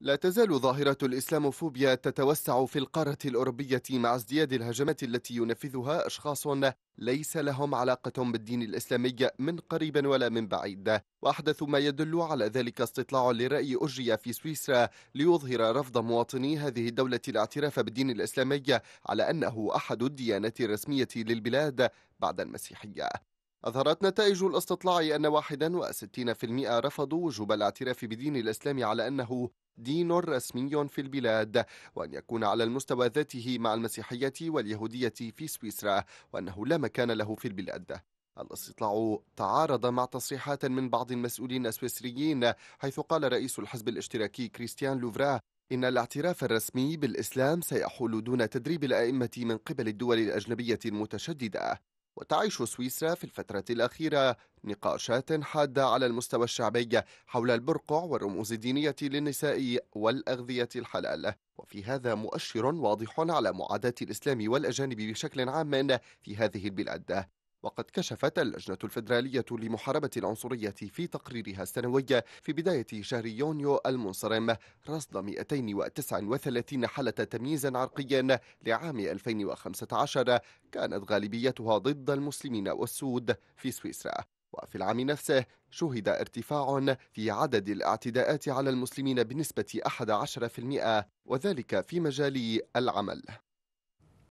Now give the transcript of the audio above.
لا تزال ظاهرة الإسلاموفوبيا تتوسع في القارة الأوروبية مع ازدياد الهجمات التي ينفذها أشخاص ليس لهم علاقة بالدين الإسلامي من قريب ولا من بعيد وأحدث ما يدل على ذلك استطلاع لرأي أجري في سويسرا ليظهر رفض مواطني هذه الدولة الاعتراف بالدين الإسلامي على أنه أحد الديانات الرسمية للبلاد بعد المسيحية أظهرت نتائج الاستطلاع أن 61% رفضوا وجوب الاعتراف بدين الإسلام على أنه دين رسمي في البلاد وأن يكون على المستوى ذاته مع المسيحية واليهودية في سويسرا وأنه لا مكان له في البلاد الاستطلاع تعارض مع تصريحات من بعض المسؤولين السويسريين حيث قال رئيس الحزب الاشتراكي كريستيان لوفرا إن الاعتراف الرسمي بالإسلام سيحول دون تدريب الأئمة من قبل الدول الأجنبية المتشددة وتعيش سويسرا في الفترة الأخيرة نقاشات حادة على المستوى الشعبي حول البرقع والرموز الدينية للنساء والأغذية الحلال وفي هذا مؤشر واضح على معاداة الإسلام والأجانب بشكل عام في هذه البلاد وقد كشفت اللجنة الفدرالية لمحاربة العنصرية في تقريرها السنوي في بداية شهر يونيو المنصرم رصد 239 حالة تمييز عرقي لعام 2015 كانت غالبيتها ضد المسلمين والسود في سويسرا وفي العام نفسه شهد ارتفاع في عدد الاعتداءات على المسلمين بنسبة 11% وذلك في مجال العمل